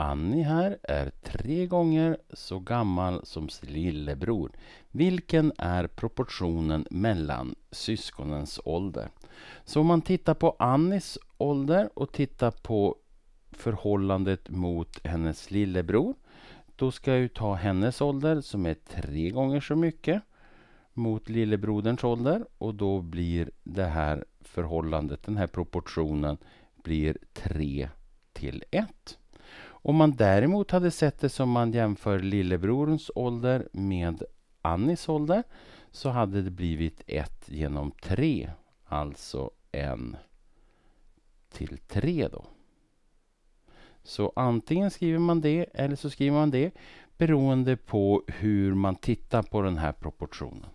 Annie här är tre gånger så gammal som sin lillebror. Vilken är proportionen mellan syskonens ålder? Så om man tittar på Annies ålder och tittar på förhållandet mot hennes lillebror. Då ska jag ju ta hennes ålder som är tre gånger så mycket mot lillebroderns ålder och då blir det här förhållandet, den här proportionen blir 3 till 1. Om man däremot hade sett det som man jämför lillebrorens ålder med Annis ålder så hade det blivit 1 genom 3, alltså 1 till 3 då. Så antingen skriver man det eller så skriver man det beroende på hur man tittar på den här proportionen.